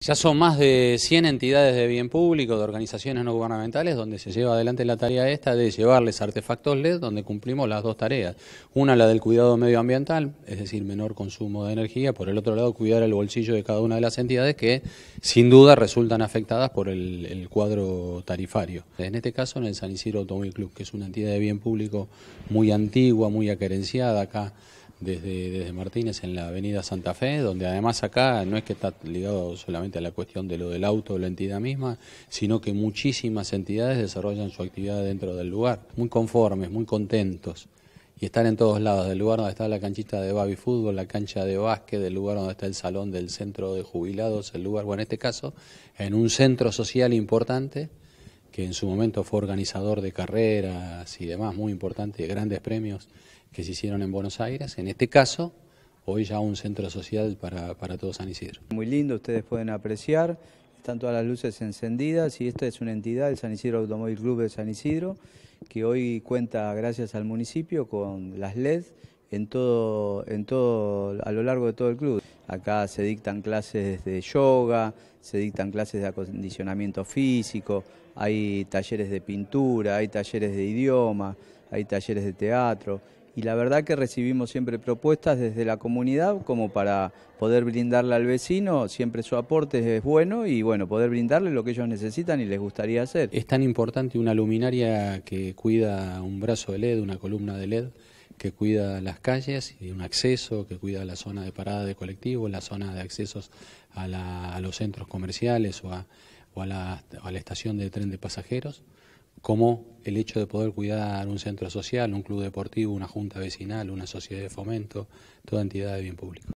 Ya son más de 100 entidades de bien público, de organizaciones no gubernamentales, donde se lleva adelante la tarea esta de llevarles artefactos LED, donde cumplimos las dos tareas. Una, la del cuidado medioambiental, es decir, menor consumo de energía. Por el otro lado, cuidar el bolsillo de cada una de las entidades que, sin duda, resultan afectadas por el, cuadro tarifario. En este caso, en el San Isidro Automóvil Club, que es una entidad de bien público muy antigua, muy acerenciada acá desde, desde Martínez en la avenida Santa Fe, donde además acá no es que está ligado solamente a la cuestión de lo del auto o la entidad misma, sino que muchísimas entidades desarrollan su actividad dentro del lugar, muy conformes, muy contentos. Y están en todos lados, del lugar donde está la canchita de baby fútbol, la cancha de básquet, del lugar donde está el salón del centro de jubilados, el lugar, bueno, en este caso, en un centro social importante, que en su momento fue organizador de carreras y demás, muy importante, de grandes premios que se hicieron en Buenos Aires, en este caso, hoy ya un centro social para, para todo San Isidro. Muy lindo, ustedes pueden apreciar, están todas las luces encendidas y esta es una entidad, el San Isidro Automóvil Club de San Isidro, que hoy cuenta, gracias al municipio, con las LED en todo, en todo, a lo largo de todo el club. Acá se dictan clases de yoga, se dictan clases de acondicionamiento físico, hay talleres de pintura, hay talleres de idioma, hay talleres de teatro y la verdad que recibimos siempre propuestas desde la comunidad como para poder brindarle al vecino, siempre su aporte es bueno y bueno, poder brindarle lo que ellos necesitan y les gustaría hacer. Es tan importante una luminaria que cuida un brazo de LED, una columna de LED, que cuida las calles y un acceso, que cuida la zona de parada de colectivo, la zona de accesos a, los centros comerciales o a la estación de tren de pasajeros como el hecho de poder cuidar un centro social, un club deportivo, una junta vecinal, una sociedad de fomento, toda entidad de bien público.